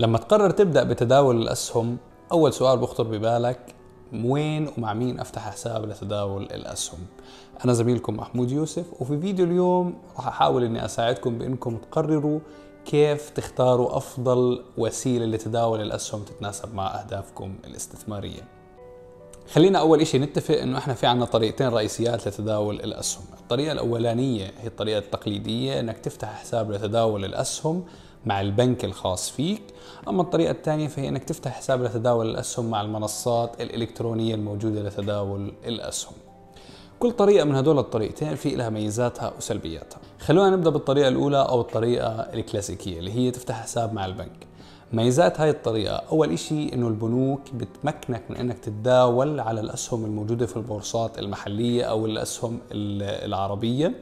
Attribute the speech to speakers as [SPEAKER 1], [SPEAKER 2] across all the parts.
[SPEAKER 1] لما تقرر تبدأ بتداول الأسهم أول سؤال بخطر ببالك وين ومع مين افتح حساب لتداول الاسهم انا زميلكم محمود يوسف وفي فيديو اليوم راح احاول اني اساعدكم بانكم تقرروا كيف تختاروا افضل وسيله لتداول الاسهم تتناسب مع اهدافكم الاستثماريه خلينا اول شيء نتفق انه احنا في عنا طريقتين رئيسيات لتداول الاسهم الطريقه الاولانيه هي الطريقه التقليديه انك تفتح حساب لتداول الاسهم مع البنك الخاص فيك أما الطريقة الثانية فهي أنك تفتح حساب لتداول الأسهم مع المنصات الإلكترونية الموجودة لتداول الأسهم كل طريقة من هدول الطريقتين في لها ميزاتها وسلبياتها خلونا نبدأ بالطريقة الأولى أو الطريقة الكلاسيكية اللي هي تفتح حساب مع البنك ميزات هاي الطريقة أول إشي إنه البنوك بتمكنك من إنك تتداول على الأسهم الموجودة في البورصات المحلية أو الأسهم العربية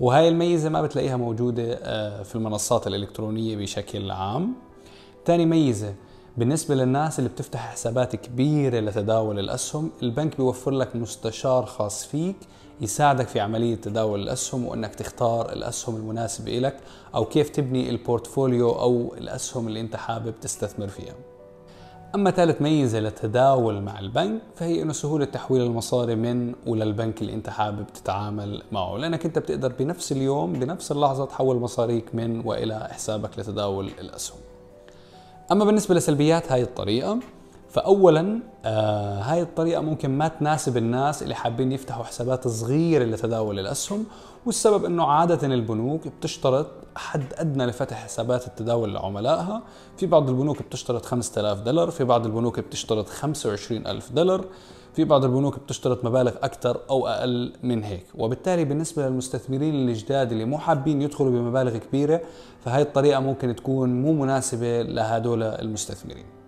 [SPEAKER 1] وهاي الميزة ما بتلاقيها موجودة آه، في المنصات الإلكترونية بشكل عام ثاني ميزة بالنسبة للناس اللي بتفتح حسابات كبيرة لتداول الأسهم البنك بيوفر لك مستشار خاص فيك يساعدك في عملية تداول الأسهم وأنك تختار الأسهم المناسبة لك أو كيف تبني البورتفوليو أو الأسهم اللي أنت حابب تستثمر فيها أما ثالث ميزة للتداول مع البنك فهي أنه سهولة تحويل المصاري من وللبنك اللي أنت حابب تتعامل معه لأنك أنت بتقدر بنفس اليوم بنفس اللحظة تحول مصاريك من وإلى حسابك لتداول الأسهم أما بالنسبة لسلبيات هاي الطريقة فاولا آه هاي الطريقه ممكن ما تناسب الناس اللي حابين يفتحوا حسابات صغيره لتداول الاسهم والسبب انه عاده البنوك بتشترط حد ادنى لفتح حسابات التداول لعملائها في بعض البنوك بتشترط 5000 دولار في بعض البنوك بتشترط 25000 دولار في بعض البنوك بتشترط مبالغ اكثر او اقل من هيك وبالتالي بالنسبه للمستثمرين الجداد اللي مو حابين يدخلوا بمبالغ كبيره فهي الطريقه ممكن تكون مو مناسبه لهدول المستثمرين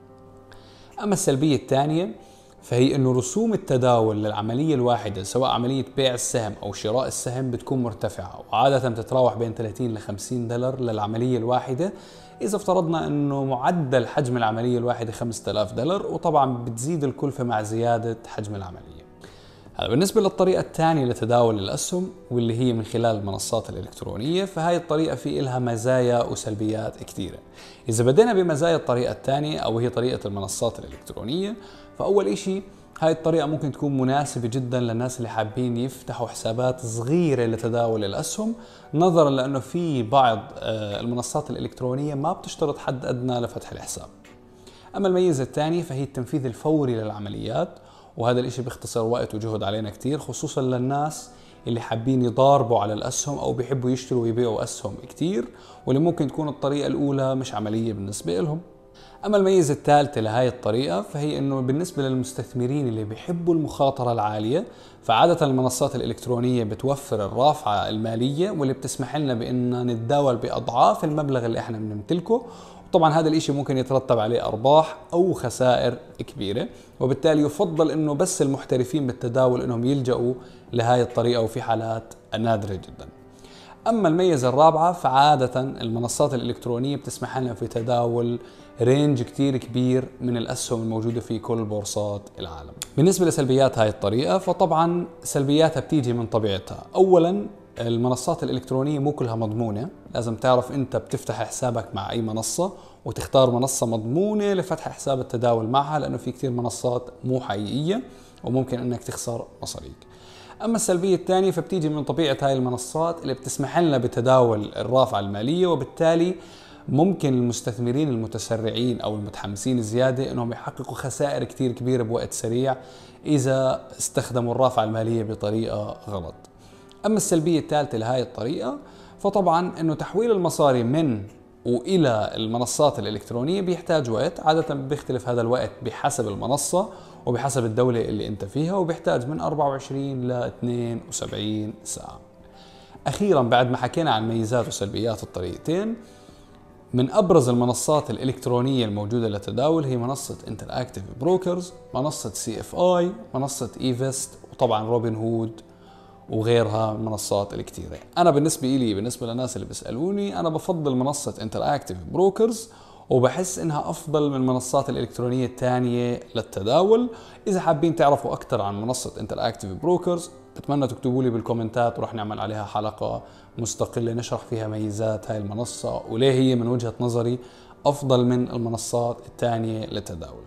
[SPEAKER 1] أما السلبية الثانية فهي أنه رسوم التداول للعملية الواحدة سواء عملية بيع السهم أو شراء السهم بتكون مرتفعة وعادة بتتراوح بين 30 ل 50 دولار للعملية الواحدة إذا افترضنا أنه معدل حجم العملية الواحدة 5000 دولار وطبعا بتزيد الكلفة مع زيادة حجم العملية بالنسبة للطريقة الثانية لتداول الأسهم واللي هي من خلال المنصات الإلكترونية فهاي الطريقة في إلها مزايا وسلبيات كثيرة إذا بدينا بمزايا الطريقة الثانية أو هي طريقة المنصات الإلكترونية فأول إشي هاي الطريقة ممكن تكون مناسبة جدا للناس اللي حابين يفتحوا حسابات صغيرة لتداول الأسهم نظرا لأنه في بعض آه، المنصات الإلكترونية ما بتشترط حد أدنى لفتح الحساب أما الميزة الثانية فهي التنفيذ الفوري للعمليات وهذا الإشي بيختصر وقت وجهد علينا كتير خصوصا للناس اللي حابين يضاربوا على الأسهم أو بيحبوا يشتروا ويبيعوا أسهم كتير واللي ممكن تكون الطريقة الأولى مش عملية بالنسبة لهم أما الميزة الثالثة لهاي الطريقة فهي أنه بالنسبة للمستثمرين اللي بيحبوا المخاطرة العالية فعادة المنصات الإلكترونية بتوفر الرافعة المالية واللي بتسمح لنا بأن نتداول بأضعاف المبلغ اللي إحنا بنمتلكه طبعا هذا الإشي ممكن يترتب عليه أرباح أو خسائر كبيرة وبالتالي يفضل أنه بس المحترفين بالتداول أنهم يلجأوا لهاي الطريقة وفي حالات نادرة جدا أما الميزة الرابعة فعادة المنصات الإلكترونية بتسمح لنا في تداول رينج كتير كبير من الأسهم الموجودة في كل بورصات العالم بالنسبة لسلبيات هاي الطريقة فطبعا سلبياتها بتيجي من طبيعتها أولا المنصات الإلكترونية مو كلها مضمونة لازم تعرف أنت بتفتح حسابك مع أي منصة وتختار منصة مضمونة لفتح حساب التداول معها لأنه في كثير منصات مو حقيقية وممكن أنك تخسر مصاريك أما السلبية الثانية فبتيجي من طبيعة هاي المنصات اللي بتسمح لنا بتداول الرافعة المالية وبالتالي ممكن المستثمرين المتسرعين أو المتحمسين الزيادة أنهم يحققوا خسائر كثير كبيرة بوقت سريع إذا استخدموا الرافعة المالية بطريقة غلط أما السلبية الثالثة لهذه الطريقة فطبعا أنه تحويل المصاري من والى المنصات الالكترونيه بيحتاج وقت عاده بيختلف هذا الوقت بحسب المنصه وبحسب الدوله اللي انت فيها وبيحتاج من 24 ل 72 ساعه اخيرا بعد ما حكينا عن ميزات وسلبيات الطريقتين من ابرز المنصات الالكترونيه الموجوده للتداول هي منصه انتر اكتيف بروكرز منصه سي اف اي منصه ايفست e وطبعا روبن هود وغيرها من المنصات الكثيره انا بالنسبه لي بالنسبه للناس اللي بيسالوني انا بفضل منصه انتر اكتف بروكرز وبحس انها افضل من المنصات الالكترونيه الثانيه للتداول اذا حابين تعرفوا اكثر عن منصه انتر اكتف بروكرز بتمنى تكتبوا لي بالكومنتات ورح نعمل عليها حلقه مستقله نشرح فيها ميزات هاي المنصه وليه هي من وجهه نظري افضل من المنصات الثانيه للتداول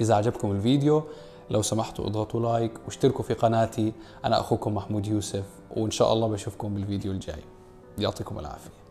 [SPEAKER 1] اذا عجبكم الفيديو لو سمحتوا اضغطوا لايك واشتركوا في قناتي أنا أخوكم محمود يوسف وإن شاء الله بشوفكم بالفيديو الجاي يعطيكم العافية